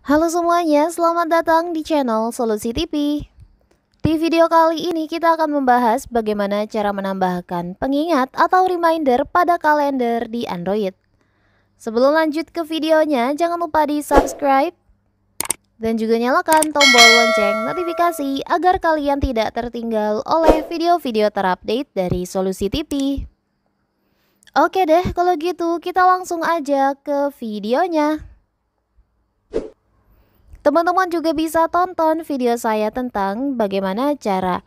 Halo semuanya, selamat datang di channel Solusi TV. Di video kali ini kita akan membahas bagaimana cara menambahkan pengingat atau reminder pada kalender di Android. Sebelum lanjut ke videonya, jangan lupa di subscribe dan juga nyalakan tombol lonceng notifikasi agar kalian tidak tertinggal oleh video-video terupdate dari Solusi TV. Oke deh, kalau gitu kita langsung aja ke videonya. Teman-teman juga bisa tonton video saya tentang bagaimana cara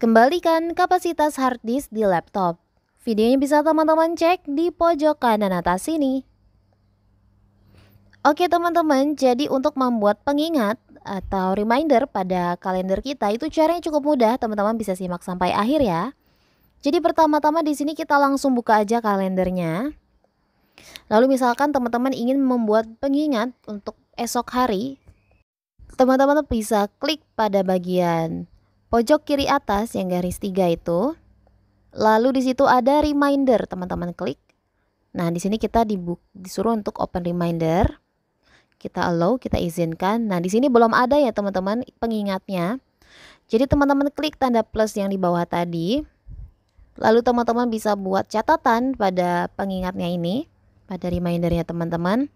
kembalikan kapasitas hard disk di laptop. Videonya bisa teman-teman cek di pojok kanan atas sini. Oke teman-teman, jadi untuk membuat pengingat atau reminder pada kalender kita itu caranya cukup mudah, teman-teman bisa simak sampai akhir ya. Jadi pertama-tama di sini kita langsung buka aja kalendernya. Lalu misalkan teman-teman ingin membuat pengingat untuk esok hari, teman-teman bisa klik pada bagian pojok kiri atas yang garis tiga itu. Lalu di situ ada reminder, teman-teman klik. Nah, di sini kita dibuk, disuruh untuk open reminder. Kita allow, kita izinkan. Nah, di sini belum ada ya teman-teman pengingatnya. Jadi teman-teman klik tanda plus yang di bawah tadi. Lalu teman-teman bisa buat catatan pada pengingatnya ini, pada remindernya teman-teman.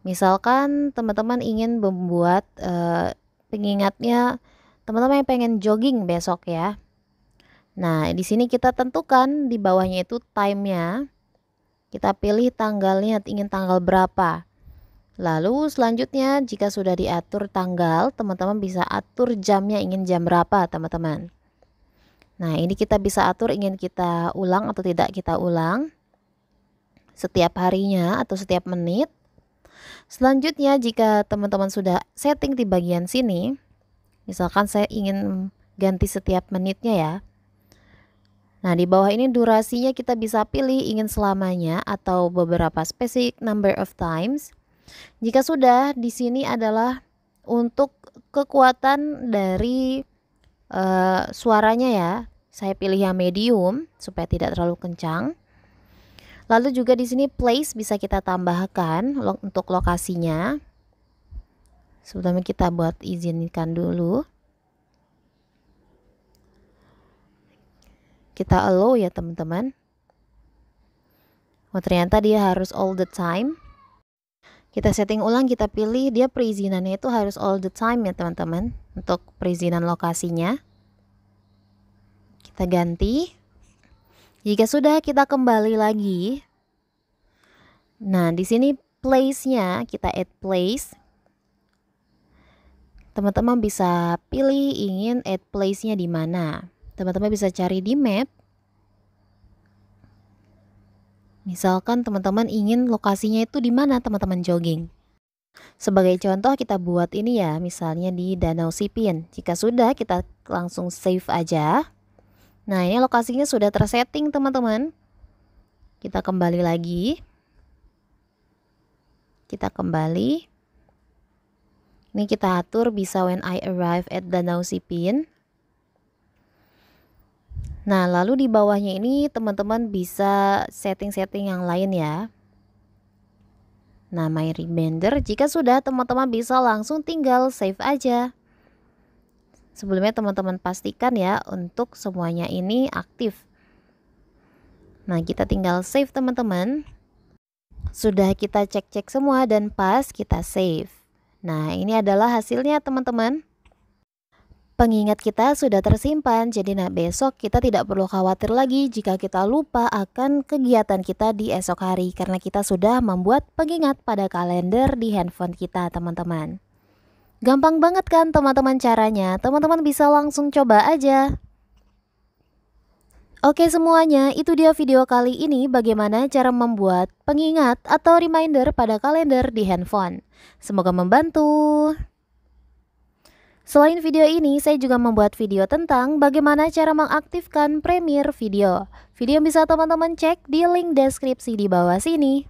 Misalkan teman-teman ingin membuat uh, pengingatnya teman-teman yang pengen jogging besok ya. Nah, di sini kita tentukan di bawahnya itu time-nya. Kita pilih tanggalnya ingin tanggal berapa. Lalu selanjutnya jika sudah diatur tanggal, teman-teman bisa atur jamnya ingin jam berapa, teman-teman. Nah, ini kita bisa atur ingin kita ulang atau tidak kita ulang setiap harinya atau setiap menit. Selanjutnya jika teman-teman sudah setting di bagian sini, misalkan saya ingin ganti setiap menitnya ya. Nah, di bawah ini durasinya kita bisa pilih ingin selamanya atau beberapa specific number of times. Jika sudah, di sini adalah untuk kekuatan dari uh, suaranya ya. Saya pilih yang medium supaya tidak terlalu kencang. Lalu juga di sini place bisa kita tambahkan untuk lokasinya. Sebelumnya kita buat izinkan dulu. Kita allow ya teman-teman. Oh ternyata dia harus all the time. Kita setting ulang, kita pilih dia perizinannya itu harus all the time ya teman-teman. Untuk perizinan lokasinya. Kita ganti. Jika sudah kita kembali lagi. Nah, di sini place-nya kita add place. Teman-teman bisa pilih ingin add place-nya di mana. Teman-teman bisa cari di map. Misalkan teman-teman ingin lokasinya itu di mana teman-teman jogging. Sebagai contoh kita buat ini ya, misalnya di Danau Sipin. Jika sudah kita langsung save aja. Nah ini lokasinya sudah tersetting teman-teman. Kita kembali lagi. Kita kembali. Ini kita atur bisa when I arrive at Danau Sipin. Nah lalu di bawahnya ini teman-teman bisa setting-setting yang lain ya. Nah, My reminder jika sudah teman-teman bisa langsung tinggal save aja. Sebelumnya teman-teman pastikan ya untuk semuanya ini aktif. Nah, kita tinggal save teman-teman. Sudah kita cek-cek semua dan pas kita save. Nah, ini adalah hasilnya teman-teman. Pengingat kita sudah tersimpan, jadi nah besok kita tidak perlu khawatir lagi jika kita lupa akan kegiatan kita di esok hari karena kita sudah membuat pengingat pada kalender di handphone kita, teman-teman. Gampang banget kan teman-teman caranya, teman-teman bisa langsung coba aja. Oke semuanya, itu dia video kali ini bagaimana cara membuat pengingat atau reminder pada kalender di handphone. Semoga membantu. Selain video ini, saya juga membuat video tentang bagaimana cara mengaktifkan Premiere Video. Video bisa teman-teman cek di link deskripsi di bawah sini.